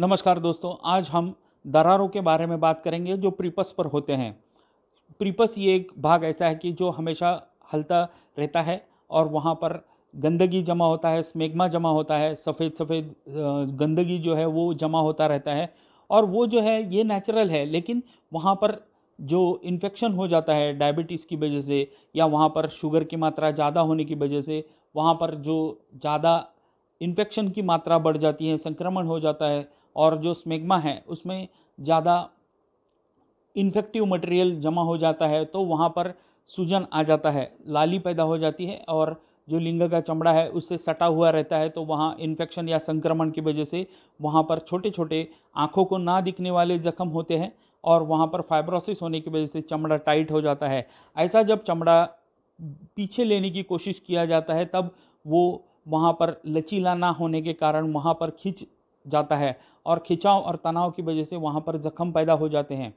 नमस्कार दोस्तों आज हम दरारों के बारे में बात करेंगे जो प्रीपस पर होते हैं प्रीपस ये एक भाग ऐसा है कि जो हमेशा हलता रहता है और वहाँ पर गंदगी जमा होता है स्मेगमा जमा होता है सफ़ेद सफ़ेद गंदगी जो है वो जमा होता रहता है और वो जो है ये नेचुरल है लेकिन वहाँ पर जो इन्फेक्शन हो जाता है डायबिटीज़ की वजह से या वहाँ पर शुगर की मात्रा ज़्यादा होने की वजह से वहाँ पर जो ज़्यादा इन्फेक्शन की मात्रा बढ़ जाती है संक्रमण हो जाता है और जो स्मेग्मा है उसमें ज़्यादा इन्फेक्टिव मटेरियल जमा हो जाता है तो वहाँ पर सूजन आ जाता है लाली पैदा हो जाती है और जो लिंग का चमड़ा है उससे सटा हुआ रहता है तो वहाँ इन्फेक्शन या संक्रमण की वजह से वहाँ पर छोटे छोटे आँखों को ना दिखने वाले जख्म होते हैं और वहाँ पर फाइब्रोसिस होने की वजह से चमड़ा टाइट हो जाता है ऐसा जब चमड़ा पीछे लेने की कोशिश किया जाता है तब वो वहाँ पर लचीला ना होने के कारण वहाँ पर खींच जाता है और खिंचाव और तनाव की वजह से वहाँ पर जख्म पैदा हो जाते हैं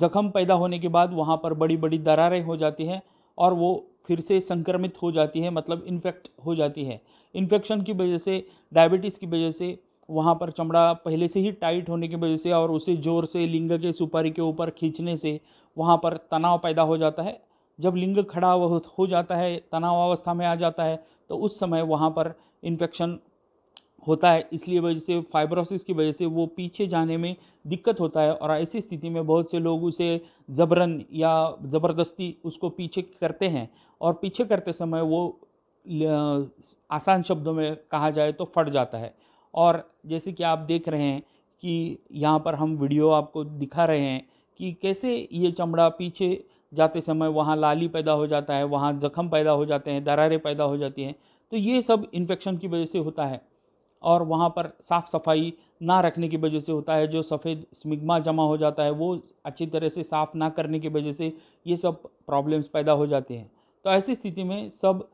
जख्म पैदा होने के बाद वहाँ पर बड़ी बड़ी दरारें हो जाती हैं और वो फिर से संक्रमित हो जाती है मतलब इन्फेक्ट हो जाती है इन्फेक्शन की वजह से डायबिटीज़ की वजह से वहाँ पर चमड़ा पहले से ही टाइट होने की वजह से और उसे जोर से लिंग के सुपारी के ऊपर खींचने से वहाँ पर तनाव पैदा हो जाता है जब लिंग खड़ा हो जाता है तनाव अवस्था में आ जाता है तो उस समय वहाँ पर इन्फेक्शन होता है इसलिए वजह से फाइब्रोसिस की वजह से वो पीछे जाने में दिक्कत होता है और ऐसी स्थिति में बहुत से लोग उसे जबरन या ज़बरदस्ती उसको पीछे करते हैं और पीछे करते समय वो आसान शब्दों में कहा जाए तो फट जाता है और जैसे कि आप देख रहे हैं कि यहाँ पर हम वीडियो आपको दिखा रहे हैं कि कैसे ये चमड़ा पीछे जाते समय वहाँ लाली पैदा हो जाता है वहाँ ज़ख़म पैदा हो जाते हैं दरारें पैदा हो जाती हैं तो ये सब इन्फेक्शन की वजह से होता है और वहाँ पर साफ़ सफाई ना रखने की वजह से होता है जो सफ़ेद स्मिग्मा जमा हो जाता है वो अच्छी तरह से साफ़ ना करने की वजह से ये सब प्रॉब्लम्स पैदा हो जाते हैं तो ऐसी स्थिति में सब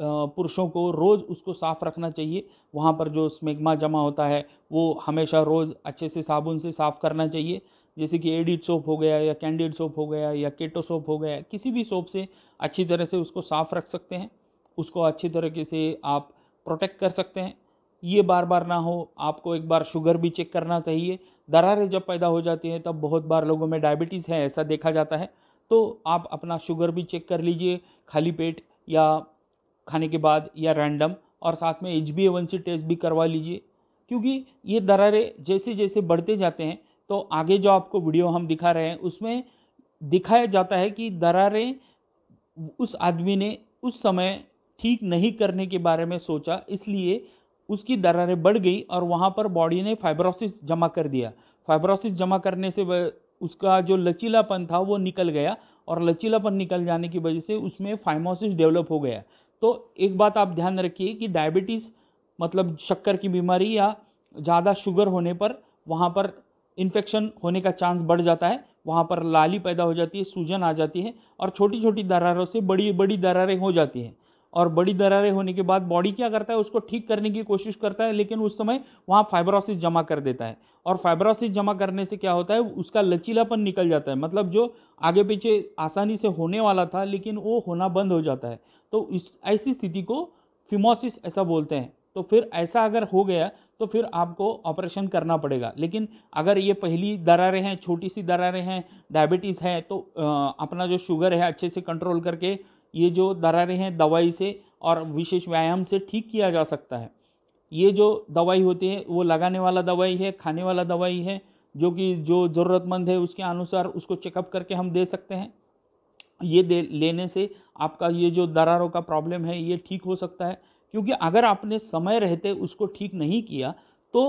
पुरुषों को रोज़ उसको साफ़ रखना चाहिए वहाँ पर जो स्मेग्मा जमा होता है वो हमेशा रोज़ अच्छे से साबुन से साफ़ करना चाहिए जैसे कि एडिड सोप हो गया या कैंडिड सोप हो गया या केटो सोप हो गया किसी भी सोप से अच्छी तरह से उसको साफ़ रख सकते हैं उसको अच्छी तरीके से आप प्रोटेक्ट कर सकते हैं ये बार बार ना हो आपको एक बार शुगर भी चेक करना चाहिए दरारें जब पैदा हो जाती हैं तब बहुत बार लोगों में डायबिटीज़ है ऐसा देखा जाता है तो आप अपना शुगर भी चेक कर लीजिए खाली पेट या खाने के बाद या रैंडम और साथ में एच बी सी टेस्ट भी करवा लीजिए क्योंकि ये दरारें जैसे जैसे बढ़ते जाते हैं तो आगे जो आपको वीडियो हम दिखा रहे हैं उसमें दिखाया जाता है कि दरारें उस आदमी ने उस समय ठीक नहीं करने के बारे में सोचा इसलिए उसकी दरारें बढ़ गई और वहाँ पर बॉडी ने फाइब्रोसिस जमा कर दिया फाइब्रोसिस जमा करने से उसका जो लचीलापन था वो निकल गया और लचीलापन निकल जाने की वजह से उसमें फाइमोसिस डेवलप हो गया तो एक बात आप ध्यान रखिए कि डायबिटीज़ मतलब शक्कर की बीमारी या ज़्यादा शुगर होने पर वहाँ पर इन्फेक्शन होने का चांस बढ़ जाता है वहाँ पर लाली पैदा हो जाती है सूजन आ जाती है और छोटी छोटी दरारों से बड़ी बड़ी दरारें हो जाती हैं और बड़ी दरारें होने के बाद बॉडी क्या करता है उसको ठीक करने की कोशिश करता है लेकिन उस समय वहाँ फाइब्रोसिस जमा कर देता है और फाइब्रोसिस जमा करने से क्या होता है उसका लचीलापन निकल जाता है मतलब जो आगे पीछे आसानी से होने वाला था लेकिन वो होना बंद हो जाता है तो इस ऐसी स्थिति को फिमोसिस ऐसा बोलते हैं तो फिर ऐसा अगर हो गया तो फिर आपको ऑपरेशन करना पड़ेगा लेकिन अगर ये पहली दरारें हैं छोटी सी दरारें हैं डायबिटीज़ है तो अपना जो शुगर है अच्छे से कंट्रोल करके ये जो दरारें हैं दवाई से और विशेष व्यायाम से ठीक किया जा सकता है ये जो दवाई होती है वो लगाने वाला दवाई है खाने वाला दवाई है जो कि जो ज़रूरतमंद है उसके अनुसार उसको चेकअप करके हम दे सकते हैं ये दे लेने से आपका ये जो दरारों का प्रॉब्लम है ये ठीक हो सकता है क्योंकि अगर आपने समय रहते उसको ठीक नहीं किया तो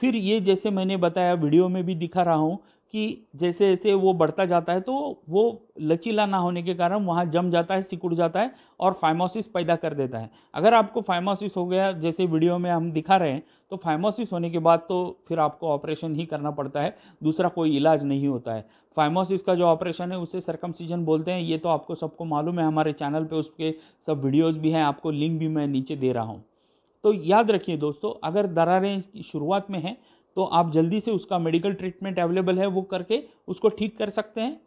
फिर ये जैसे मैंने बताया वीडियो में भी दिखा रहा हूँ कि जैसे जैसे वो बढ़ता जाता है तो वो लचीला ना होने के कारण वहाँ जम जाता है सिकुड़ जाता है और फाइमोसिस पैदा कर देता है अगर आपको फाइमोसिस हो गया जैसे वीडियो में हम दिखा रहे हैं तो फाइमोसिस होने के बाद तो फिर आपको ऑपरेशन ही करना पड़ता है दूसरा कोई इलाज नहीं होता है फाइमोसिस का जो ऑपरेशन है उसे सरकम बोलते हैं ये तो आपको सबको मालूम है हमारे चैनल पर उसके सब वीडियोज़ भी हैं आपको लिंक भी मैं नीचे दे रहा हूँ तो याद रखिए दोस्तों अगर दरारें शुरुआत में हैं तो आप जल्दी से उसका मेडिकल ट्रीटमेंट अवेलेबल है वो करके उसको ठीक कर सकते हैं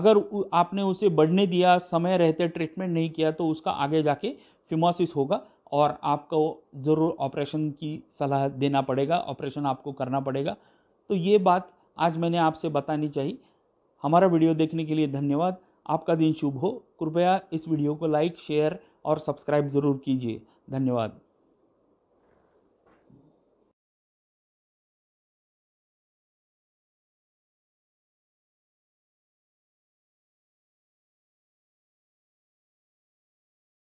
अगर आपने उसे बढ़ने दिया समय रहते ट्रीटमेंट नहीं किया तो उसका आगे जाके फिमोसिस होगा और आपको ज़रूर ऑपरेशन की सलाह देना पड़ेगा ऑपरेशन आपको करना पड़ेगा तो ये बात आज मैंने आपसे बतानी चाहिए हमारा वीडियो देखने के लिए धन्यवाद आपका दिन शुभ हो कृपया इस वीडियो को लाइक शेयर और सब्सक्राइब ज़रूर कीजिए धन्यवाद